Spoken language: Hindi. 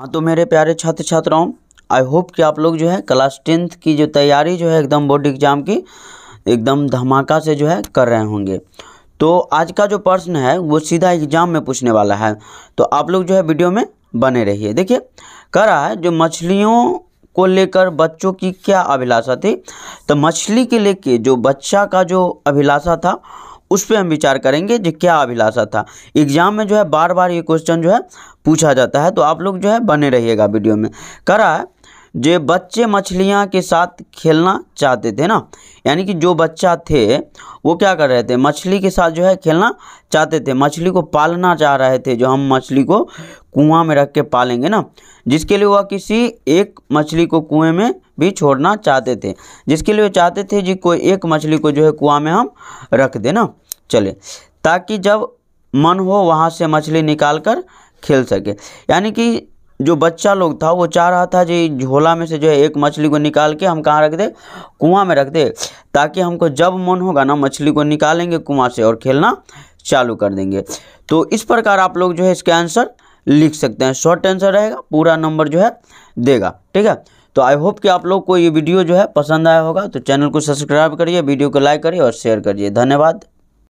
हाँ तो मेरे प्यारे छात्र छात्राओं आई होप कि आप लोग जो है क्लास टेंथ की जो तैयारी जो है एकदम बोर्ड एग्जाम की एकदम धमाका से जो है कर रहे होंगे तो आज का जो प्रश्न है वो सीधा एग्जाम में पूछने वाला है तो आप लोग जो है वीडियो में बने रहिए देखिए कह रहा है जो मछलियों को लेकर बच्चों की क्या अभिलाषा थी तो मछली के लेके जो बच्चा का जो अभिलाषा था उस पर हम विचार करेंगे जो क्या अभिलाषा था एग्जाम में जो है बार बार ये क्वेश्चन जो है पूछा जाता है तो आप लोग जो है बने रहिएगा वीडियो में करा जो बच्चे मछलियाँ के साथ खेलना चाहते थे ना यानी कि जो बच्चा थे वो क्या कर रहे थे मछली के साथ जो है खेलना चाहते थे मछली को पालना चाह रहे थे जो हम मछली को कुआं में रख के पालेंगे ना जिसके लिए वह किसी एक मछली को कुएं में भी छोड़ना चाहते थे जिसके लिए वो चाहते थे जी कोई एक मछली को जो है कुआं में हम रख देना चले ताकि जब मन हो वहाँ से मछली निकाल कर खेल सके यानी कि जो बच्चा लोग था वो चाह रहा था जी झोला में से जो है एक मछली को निकाल के हम कहाँ रख दे कुआं में रख दे ताकि हमको जब मन होगा ना मछली को निकालेंगे कुआँ से और खेलना चालू कर देंगे तो इस प्रकार आप लोग जो है इसके आंसर लिख सकते हैं शॉर्ट आंसर रहेगा पूरा नंबर जो है देगा ठीक है तो आई होप कि आप लोग को ये वीडियो जो है पसंद आया होगा तो चैनल को सब्सक्राइब करिए वीडियो को लाइक करिए और शेयर करिए धन्यवाद